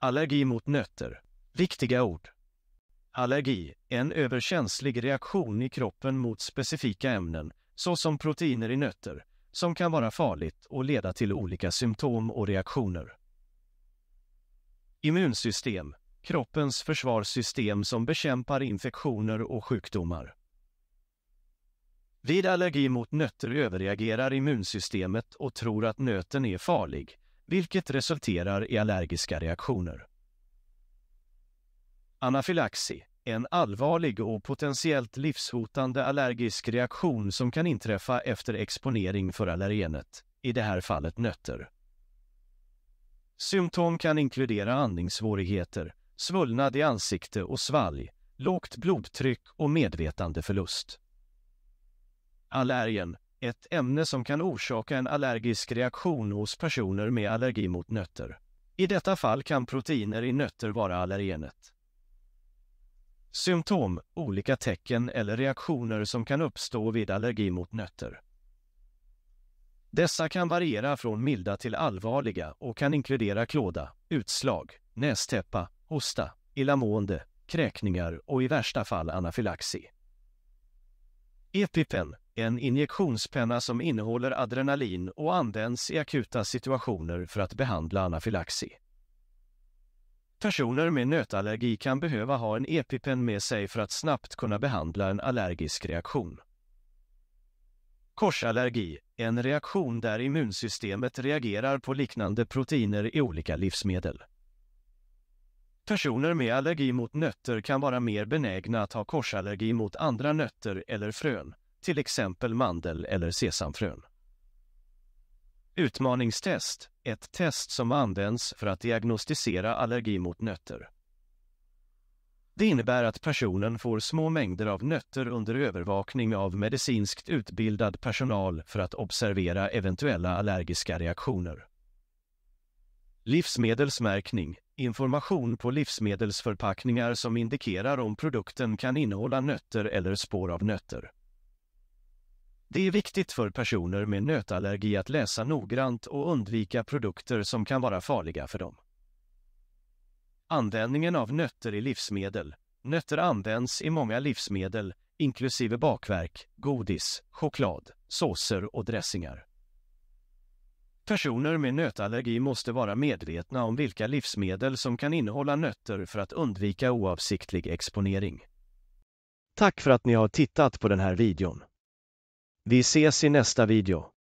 Allergi mot nötter. Viktiga ord. Allergi, en överkänslig reaktion i kroppen mot specifika ämnen, såsom proteiner i nötter, som kan vara farligt och leda till olika symptom och reaktioner. Immunsystem, kroppens försvarssystem som bekämpar infektioner och sjukdomar. Vid allergi mot nötter överreagerar immunsystemet och tror att nöten är farlig, vilket resulterar i allergiska reaktioner. Anafylaxi, en allvarlig och potentiellt livshotande allergisk reaktion som kan inträffa efter exponering för allergenet, i det här fallet nötter. Symptom kan inkludera andningssvårigheter, svullnad i ansikte och svalg, lågt blodtryck och medvetandeförlust. Allergen, ett ämne som kan orsaka en allergisk reaktion hos personer med allergi mot nötter. I detta fall kan proteiner i nötter vara allergenet. Symptom, olika tecken eller reaktioner som kan uppstå vid allergi mot nötter. Dessa kan variera från milda till allvarliga och kan inkludera klåda, utslag, nästäppa, hosta, illamående, kräkningar och i värsta fall anafylaxi. EpiPen, en injektionspenna som innehåller adrenalin och används i akuta situationer för att behandla anafylaxi. Personer med nötallergi kan behöva ha en EpiPen med sig för att snabbt kunna behandla en allergisk reaktion. Korsallergi, en reaktion där immunsystemet reagerar på liknande proteiner i olika livsmedel. Personer med allergi mot nötter kan vara mer benägna att ha korsallergi mot andra nötter eller frön, till exempel mandel eller sesamfrön. Utmaningstest, ett test som används för att diagnostisera allergi mot nötter. Det innebär att personen får små mängder av nötter under övervakning av medicinskt utbildad personal för att observera eventuella allergiska reaktioner. Livsmedelsmärkning Information på livsmedelsförpackningar som indikerar om produkten kan innehålla nötter eller spår av nötter. Det är viktigt för personer med nötallergi att läsa noggrant och undvika produkter som kan vara farliga för dem. Användningen av nötter i livsmedel. Nötter används i många livsmedel, inklusive bakverk, godis, choklad, såser och dressingar. Personer med nötallergi måste vara medvetna om vilka livsmedel som kan innehålla nötter för att undvika oavsiktlig exponering. Tack för att ni har tittat på den här videon. Vi ses i nästa video.